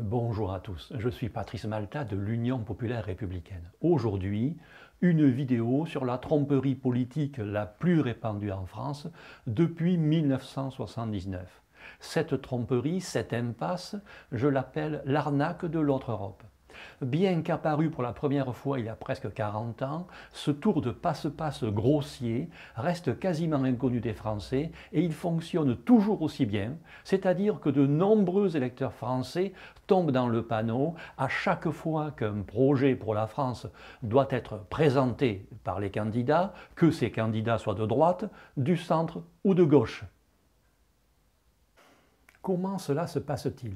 Bonjour à tous, je suis Patrice Malta de l'Union populaire républicaine. Aujourd'hui, une vidéo sur la tromperie politique la plus répandue en France depuis 1979. Cette tromperie, cette impasse, je l'appelle l'arnaque de l'autre Europe bien qu'apparu pour la première fois il y a presque 40 ans, ce tour de passe-passe grossier reste quasiment inconnu des Français et il fonctionne toujours aussi bien, c'est-à-dire que de nombreux électeurs français tombent dans le panneau à chaque fois qu'un projet pour la France doit être présenté par les candidats, que ces candidats soient de droite, du centre ou de gauche. Comment cela se passe-t-il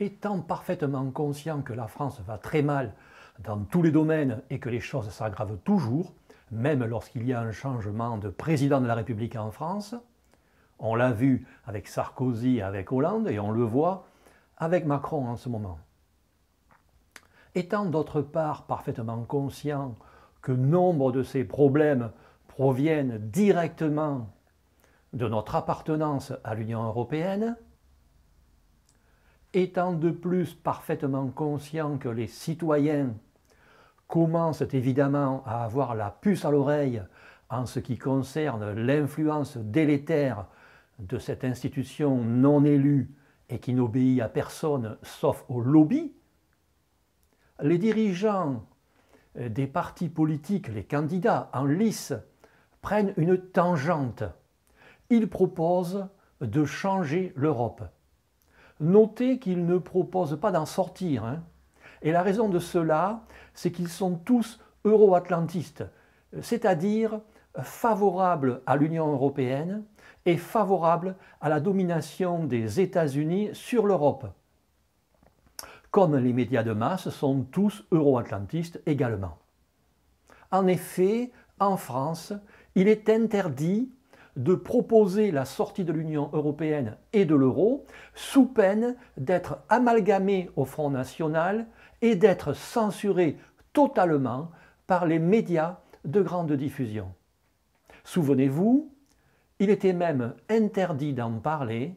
étant parfaitement conscient que la France va très mal dans tous les domaines et que les choses s'aggravent toujours, même lorsqu'il y a un changement de président de la République en France, on l'a vu avec Sarkozy, avec Hollande, et on le voit avec Macron en ce moment. Étant d'autre part parfaitement conscient que nombre de ces problèmes proviennent directement de notre appartenance à l'Union européenne, étant de plus parfaitement conscient que les citoyens commencent évidemment à avoir la puce à l'oreille en ce qui concerne l'influence délétère de cette institution non élue et qui n'obéit à personne sauf au lobby, les dirigeants des partis politiques, les candidats en lice, prennent une tangente. Ils proposent de changer l'Europe. Notez qu'ils ne proposent pas d'en sortir. Hein. Et la raison de cela, c'est qu'ils sont tous euro-atlantistes, c'est-à-dire favorables à l'Union européenne et favorables à la domination des États-Unis sur l'Europe. Comme les médias de masse sont tous euro-atlantistes également. En effet, en France, il est interdit de proposer la sortie de l'Union européenne et de l'euro, sous peine d'être amalgamé au Front national et d'être censuré totalement par les médias de grande diffusion. Souvenez-vous, il était même interdit d'en parler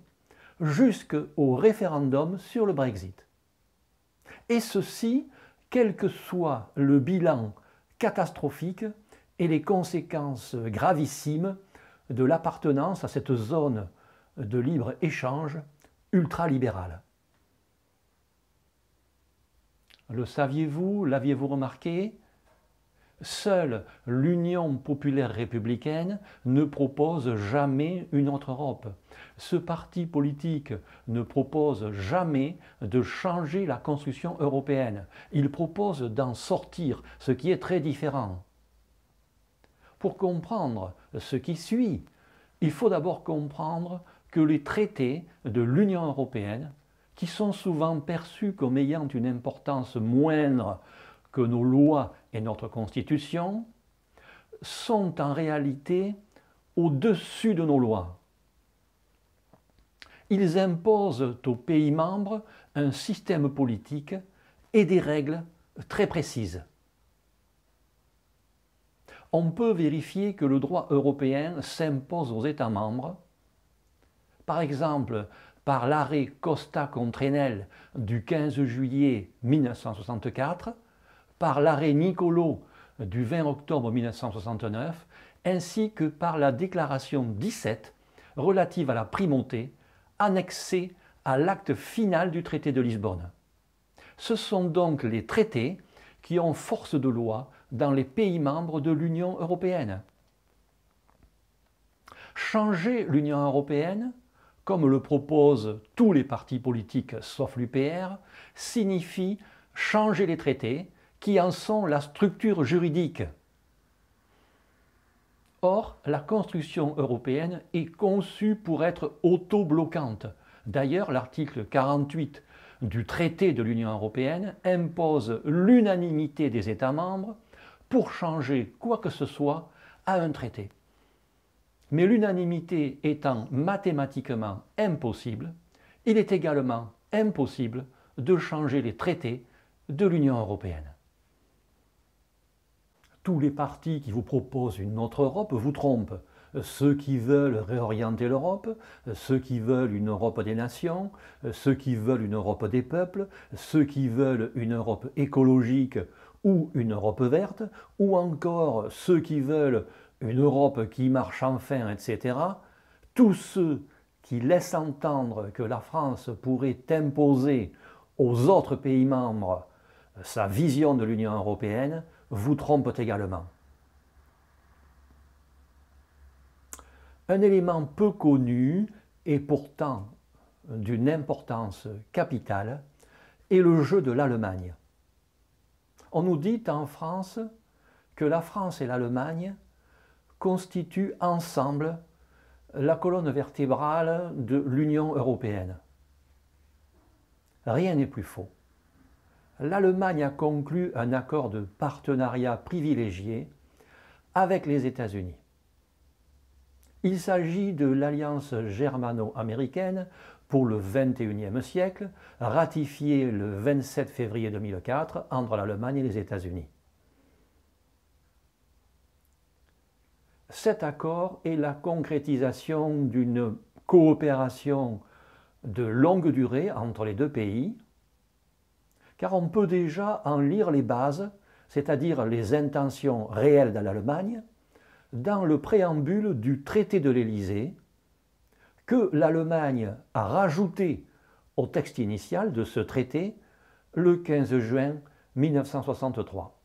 jusqu'au référendum sur le Brexit. Et ceci, quel que soit le bilan catastrophique et les conséquences gravissimes de l'appartenance à cette zone de libre-échange ultralibérale. Le saviez-vous L'aviez-vous remarqué Seule l'Union populaire républicaine ne propose jamais une autre Europe. Ce parti politique ne propose jamais de changer la construction européenne. Il propose d'en sortir, ce qui est très différent. Pour comprendre ce qui suit. Il faut d'abord comprendre que les traités de l'Union européenne, qui sont souvent perçus comme ayant une importance moindre que nos lois et notre Constitution, sont en réalité au-dessus de nos lois. Ils imposent aux pays membres un système politique et des règles très précises on peut vérifier que le droit européen s'impose aux États membres, par exemple par l'arrêt Costa contre Enel du 15 juillet 1964, par l'arrêt Nicolo du 20 octobre 1969, ainsi que par la déclaration 17 relative à la primauté annexée à l'acte final du traité de Lisbonne. Ce sont donc les traités qui ont force de loi dans les pays membres de l'Union européenne. Changer l'Union européenne, comme le proposent tous les partis politiques sauf l'UPR, signifie changer les traités qui en sont la structure juridique. Or, la construction européenne est conçue pour être auto-bloquante. D'ailleurs, l'article 48 du traité de l'Union européenne impose l'unanimité des États membres pour changer quoi que ce soit à un traité. Mais l'unanimité étant mathématiquement impossible, il est également impossible de changer les traités de l'Union européenne. Tous les partis qui vous proposent une autre Europe vous trompent. Ceux qui veulent réorienter l'Europe, ceux qui veulent une Europe des nations, ceux qui veulent une Europe des peuples, ceux qui veulent une Europe écologique ou une Europe verte, ou encore ceux qui veulent une Europe qui marche enfin, etc., tous ceux qui laissent entendre que la France pourrait imposer aux autres pays membres sa vision de l'Union européenne vous trompent également. Un élément peu connu et pourtant d'une importance capitale est le jeu de l'Allemagne. On nous dit en France que la France et l'Allemagne constituent ensemble la colonne vertébrale de l'Union européenne. Rien n'est plus faux. L'Allemagne a conclu un accord de partenariat privilégié avec les États-Unis. Il s'agit de l'alliance germano-américaine pour le 21e siècle, ratifié le 27 février 2004 entre l'Allemagne et les États-Unis. Cet accord est la concrétisation d'une coopération de longue durée entre les deux pays, car on peut déjà en lire les bases, c'est-à-dire les intentions réelles de l'Allemagne, dans le préambule du traité de l'Élysée, que l'Allemagne a rajouté au texte initial de ce traité le 15 juin 1963.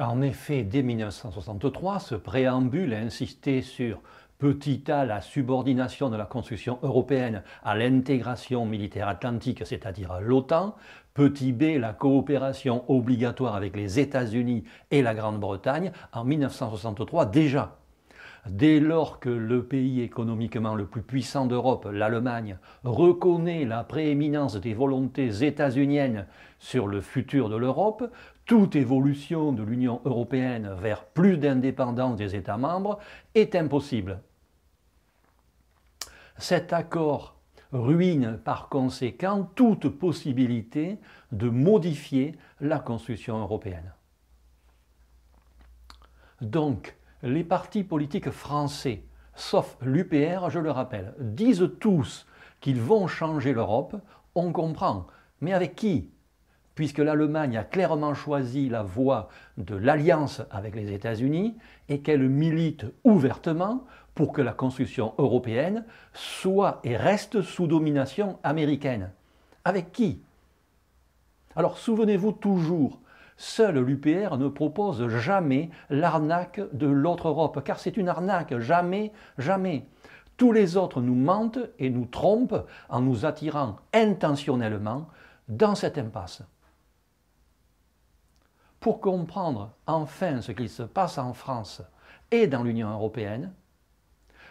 En effet, dès 1963, ce préambule a insisté sur petit a la subordination de la construction européenne à l'intégration militaire atlantique, c'est-à-dire à, l'OTAN, petit b la coopération obligatoire avec les États-Unis et la Grande-Bretagne en 1963 déjà. Dès lors que le pays économiquement le plus puissant d'Europe, l'Allemagne, reconnaît la prééminence des volontés états-uniennes sur le futur de l'Europe, toute évolution de l'Union européenne vers plus d'indépendance des États membres est impossible. Cet accord ruine par conséquent toute possibilité de modifier la construction européenne. Donc, les partis politiques français, sauf l'UPR, je le rappelle, disent tous qu'ils vont changer l'Europe, on comprend. Mais avec qui Puisque l'Allemagne a clairement choisi la voie de l'alliance avec les États-Unis et qu'elle milite ouvertement pour que la construction européenne soit et reste sous domination américaine. Avec qui Alors souvenez-vous toujours Seul l'UPR ne propose jamais l'arnaque de l'autre Europe, car c'est une arnaque, jamais, jamais. Tous les autres nous mentent et nous trompent en nous attirant intentionnellement dans cette impasse. Pour comprendre enfin ce qui se passe en France et dans l'Union européenne,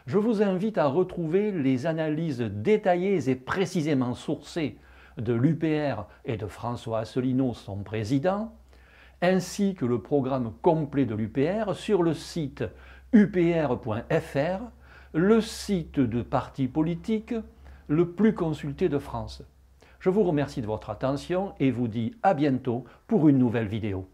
je vous invite à retrouver les analyses détaillées et précisément sourcées de l'UPR et de François Asselineau, son président, ainsi que le programme complet de l'UPR sur le site upr.fr, le site de parti politique le plus consulté de France. Je vous remercie de votre attention et vous dis à bientôt pour une nouvelle vidéo.